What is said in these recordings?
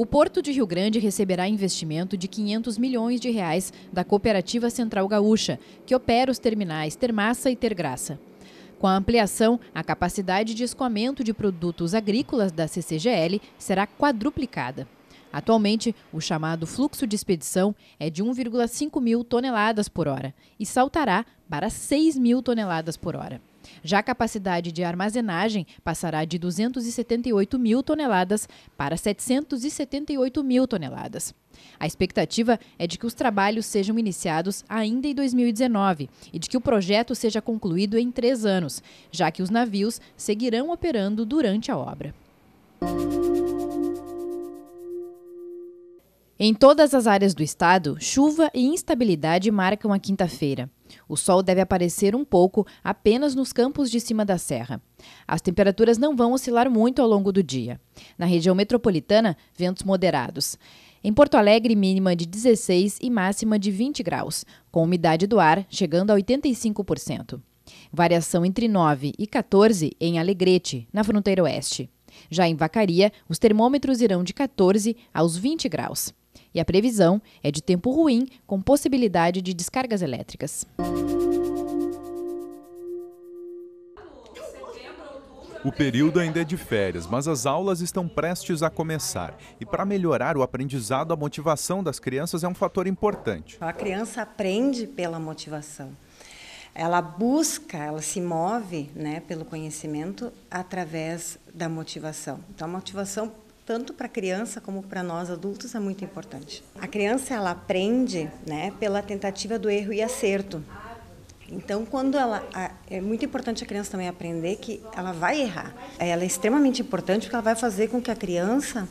O Porto de Rio Grande receberá investimento de 500 milhões de reais da Cooperativa Central Gaúcha, que opera os terminais Termaça e Tergraça. Com a ampliação, a capacidade de escoamento de produtos agrícolas da CCGL será quadruplicada. Atualmente, o chamado fluxo de expedição é de 1,5 mil toneladas por hora e saltará para 6 mil toneladas por hora. Já a capacidade de armazenagem passará de 278 mil toneladas para 778 mil toneladas. A expectativa é de que os trabalhos sejam iniciados ainda em 2019 e de que o projeto seja concluído em três anos, já que os navios seguirão operando durante a obra. Em todas as áreas do estado, chuva e instabilidade marcam a quinta-feira. O sol deve aparecer um pouco apenas nos campos de cima da serra. As temperaturas não vão oscilar muito ao longo do dia. Na região metropolitana, ventos moderados. Em Porto Alegre, mínima de 16 e máxima de 20 graus, com umidade do ar chegando a 85%. Variação entre 9 e 14 em Alegrete, na fronteira oeste. Já em Vacaria, os termômetros irão de 14 aos 20 graus. E a previsão é de tempo ruim, com possibilidade de descargas elétricas. O período ainda é de férias, mas as aulas estão prestes a começar. E para melhorar o aprendizado, a motivação das crianças é um fator importante. A criança aprende pela motivação. Ela busca, ela se move né, pelo conhecimento através da motivação. Então, a motivação tanto para a criança como para nós adultos é muito importante. A criança ela aprende, né, pela tentativa do erro e acerto. Então, quando ela é muito importante a criança também aprender que ela vai errar. Ela é extremamente importante porque ela vai fazer com que a criança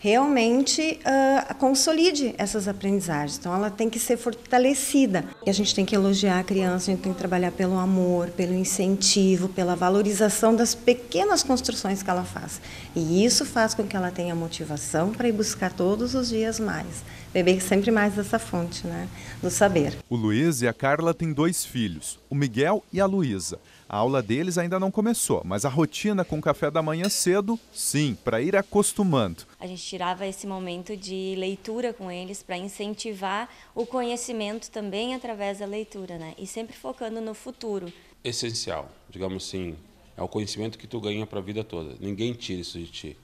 realmente uh, consolide essas aprendizagens. Então, ela tem que ser fortalecida. E a gente tem que elogiar a criança, a gente tem que trabalhar pelo amor, pelo incentivo, pela valorização das pequenas construções que ela faz. E isso faz com que ela tenha motivação para ir buscar todos os dias mais. Beber sempre mais dessa fonte, né? Do saber. O Luiz e a Carla têm dois filhos, o Miguel e a Luísa. A aula deles ainda não começou, mas a rotina com o café da manhã cedo, sim, para ir acostumando. A gente tirava esse momento de leitura com eles para incentivar o conhecimento também através da leitura, né? E sempre focando no futuro. Essencial, digamos assim, é o conhecimento que tu ganha para a vida toda. Ninguém tira isso de ti.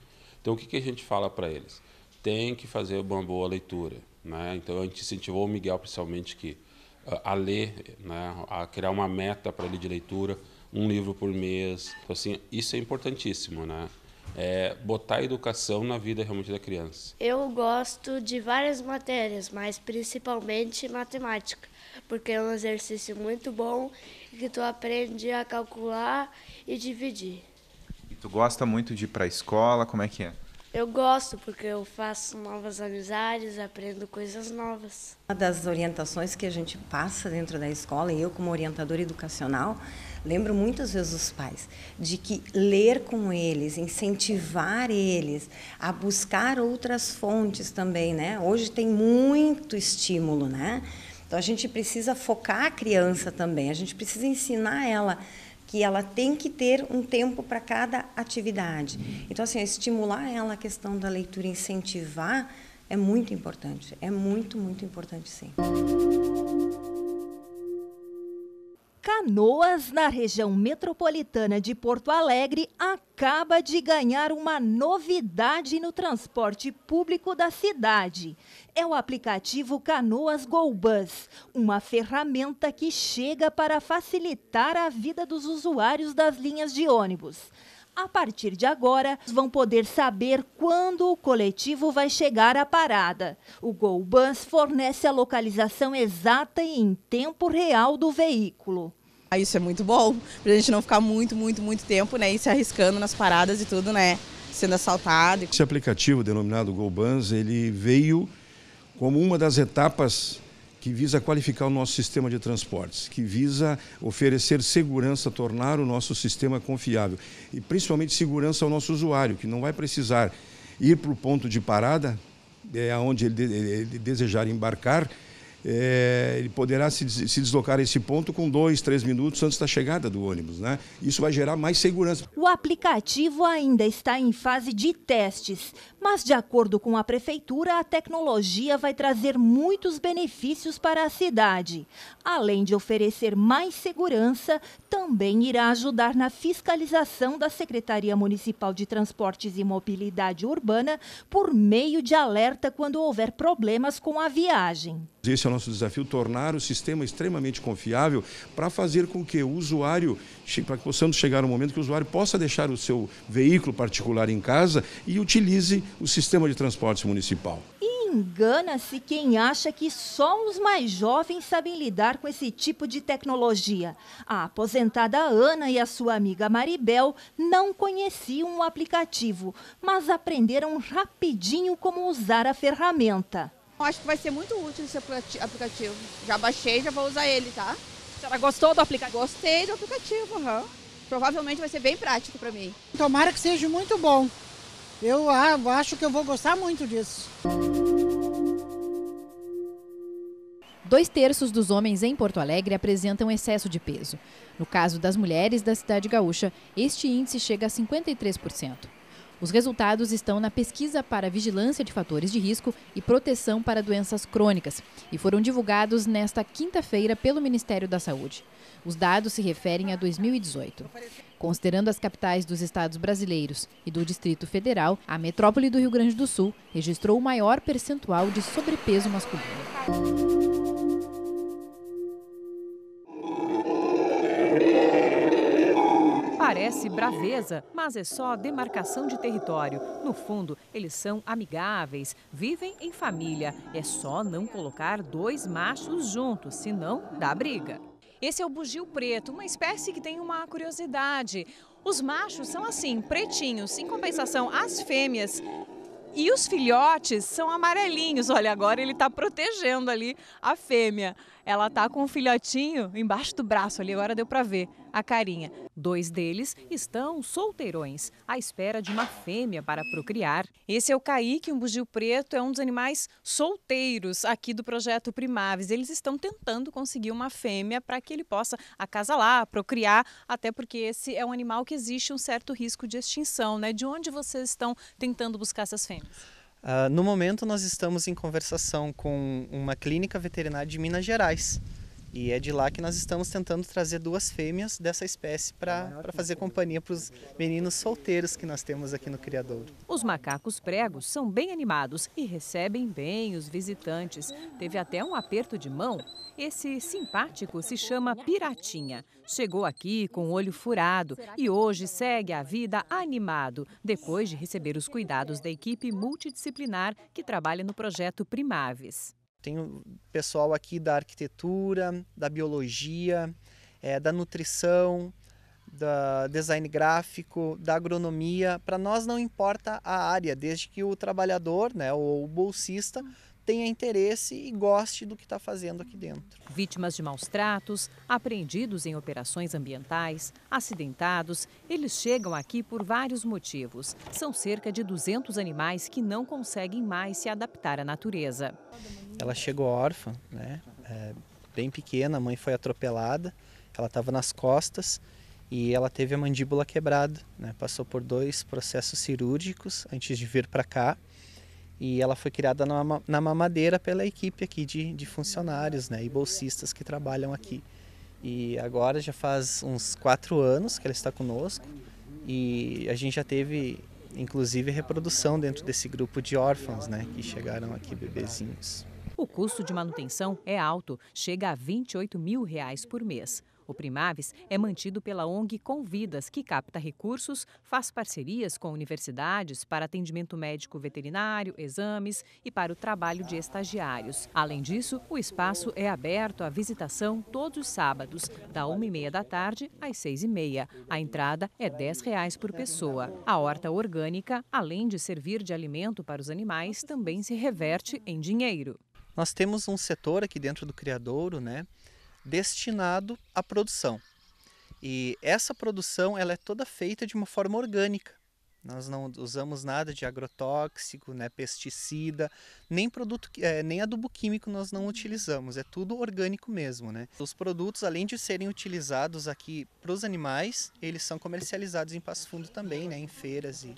Então o que, que a gente fala para eles? Tem que fazer uma boa leitura, né? Então a gente incentivou o Miguel principalmente que ah, a ler, né? a criar uma meta para ele de leitura um livro por mês. Então, assim, isso é importantíssimo, né? É botar a educação na vida realmente da criança. Eu gosto de várias matérias, mas principalmente matemática, porque é um exercício muito bom que tu aprende a calcular e dividir. E tu gosta muito de ir para a escola, como é que é? Eu gosto porque eu faço novas amizades, aprendo coisas novas. Uma das orientações que a gente passa dentro da escola, e eu como orientadora educacional, lembro muitas vezes os pais de que ler com eles, incentivar eles a buscar outras fontes também, né? Hoje tem muito estímulo, né? Então a gente precisa focar a criança também, a gente precisa ensinar ela que ela tem que ter um tempo para cada atividade. Então, assim, estimular ela a questão da leitura, incentivar, é muito importante. É muito, muito importante, sim. Canoas, na região metropolitana de Porto Alegre, acaba de ganhar uma novidade no transporte público da cidade. É o aplicativo Canoas Go uma ferramenta que chega para facilitar a vida dos usuários das linhas de ônibus. A partir de agora, vão poder saber quando o coletivo vai chegar à parada. O GoBus fornece a localização exata e em tempo real do veículo. Ah, isso é muito bom, pra gente não ficar muito, muito, muito tempo, né? E se arriscando nas paradas e tudo, né? Sendo assaltado. Esse aplicativo denominado GoBans, ele veio como uma das etapas que visa qualificar o nosso sistema de transportes, que visa oferecer segurança, tornar o nosso sistema confiável e principalmente segurança ao nosso usuário, que não vai precisar ir para o ponto de parada, é, onde ele, ele desejar embarcar, é, ele poderá se, se deslocar a esse ponto com dois, três minutos antes da chegada do ônibus. Né? Isso vai gerar mais segurança. O aplicativo ainda está em fase de testes, mas, de acordo com a Prefeitura, a tecnologia vai trazer muitos benefícios para a cidade. Além de oferecer mais segurança, também irá ajudar na fiscalização da Secretaria Municipal de Transportes e Mobilidade Urbana por meio de alerta quando houver problemas com a viagem. Esse é o nosso desafio, tornar o sistema extremamente confiável para fazer com que o usuário, para que possamos chegar ao momento que o usuário possa deixar o seu veículo particular em casa e utilize o sistema de transportes municipal engana-se quem acha que só os mais jovens sabem lidar com esse tipo de tecnologia. A aposentada Ana e a sua amiga Maribel não conheciam o aplicativo, mas aprenderam rapidinho como usar a ferramenta. Acho que vai ser muito útil esse aplicativo. Já baixei, já vou usar ele, tá? A senhora gostou do aplicativo? Gostei do aplicativo, Uhum. Provavelmente vai ser bem prático para mim. Tomara que seja muito bom. Eu acho que eu vou gostar muito disso. Dois terços dos homens em Porto Alegre apresentam excesso de peso. No caso das mulheres da cidade gaúcha, este índice chega a 53%. Os resultados estão na pesquisa para vigilância de fatores de risco e proteção para doenças crônicas e foram divulgados nesta quinta-feira pelo Ministério da Saúde. Os dados se referem a 2018. Considerando as capitais dos estados brasileiros e do Distrito Federal, a metrópole do Rio Grande do Sul registrou o maior percentual de sobrepeso masculino. parece braveza, mas é só demarcação de território. No fundo, eles são amigáveis, vivem em família. É só não colocar dois machos juntos, senão dá briga. Esse é o bugio preto, uma espécie que tem uma curiosidade. Os machos são assim, pretinhos, em compensação as fêmeas e os filhotes são amarelinhos. Olha, agora ele está protegendo ali a fêmea. Ela está com o filhotinho embaixo do braço ali, agora deu para ver a carinha. Dois deles estão solteirões, à espera de uma fêmea para procriar. Esse é o Kaique, um bugio preto, é um dos animais solteiros aqui do projeto Primaves. Eles estão tentando conseguir uma fêmea para que ele possa acasalar, procriar, até porque esse é um animal que existe um certo risco de extinção, né? De onde vocês estão tentando buscar essas fêmeas? Uh, no momento, nós estamos em conversação com uma clínica veterinária de Minas Gerais. E é de lá que nós estamos tentando trazer duas fêmeas dessa espécie para é fazer né? companhia para os meninos solteiros que nós temos aqui no Criadouro. Os macacos pregos são bem animados e recebem bem os visitantes. Teve até um aperto de mão. Esse simpático se chama Piratinha. Chegou aqui com o olho furado e hoje segue a vida animado, depois de receber os cuidados da equipe multidisciplinar que trabalha no projeto Primaves tenho pessoal aqui da arquitetura, da biologia, é, da nutrição, da design gráfico, da agronomia. Para nós não importa a área, desde que o trabalhador, né, ou o bolsista, tenha interesse e goste do que está fazendo aqui dentro. Vítimas de maus tratos, apreendidos em operações ambientais, acidentados, eles chegam aqui por vários motivos. São cerca de 200 animais que não conseguem mais se adaptar à natureza. Ela chegou órfã, né? É, bem pequena, a mãe foi atropelada, ela estava nas costas e ela teve a mandíbula quebrada, né? Passou por dois processos cirúrgicos antes de vir para cá. E ela foi criada na, na mamadeira pela equipe aqui de, de funcionários né, e bolsistas que trabalham aqui. E agora já faz uns quatro anos que ela está conosco e a gente já teve, inclusive, reprodução dentro desse grupo de órfãos né, que chegaram aqui bebezinhos. O custo de manutenção é alto, chega a 28 mil reais por mês. O Primaves é mantido pela ONG Convidas, que capta recursos, faz parcerias com universidades para atendimento médico veterinário, exames e para o trabalho de estagiários. Além disso, o espaço é aberto à visitação todos os sábados, da 1h30 da tarde às 6h30. A entrada é R$ 10,00 por pessoa. A horta orgânica, além de servir de alimento para os animais, também se reverte em dinheiro. Nós temos um setor aqui dentro do Criadouro, né? destinado à produção. E essa produção ela é toda feita de uma forma orgânica. Nós não usamos nada de agrotóxico, né, pesticida, nem produto, é, nem adubo químico nós não utilizamos. É tudo orgânico mesmo, né? Os produtos, além de serem utilizados aqui para os animais, eles são comercializados em Passo Fundo também, né, em feiras e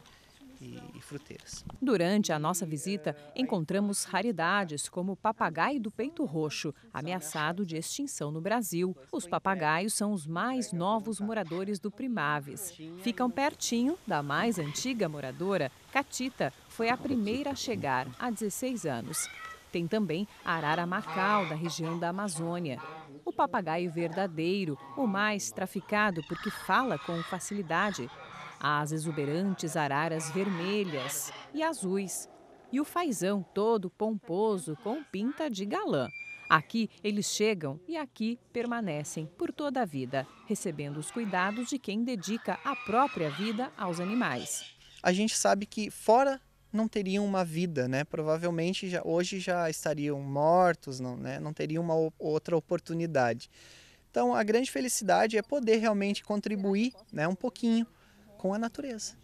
e, e fruteiras. Durante a nossa visita, encontramos raridades como o papagaio do peito roxo, ameaçado de extinção no Brasil. Os papagaios são os mais novos moradores do Primaves. Ficam pertinho da mais antiga moradora, Catita, foi a primeira a chegar, há 16 anos. Tem também a arara macal, da região da Amazônia. O papagaio verdadeiro, o mais traficado porque fala com facilidade, as exuberantes araras vermelhas e azuis, e o fazão todo pomposo com pinta de galã. Aqui eles chegam e aqui permanecem por toda a vida, recebendo os cuidados de quem dedica a própria vida aos animais. A gente sabe que fora não teriam uma vida, né? Provavelmente já, hoje já estariam mortos, não, né? não teriam uma outra oportunidade. Então a grande felicidade é poder realmente contribuir, né, um pouquinho com a natureza.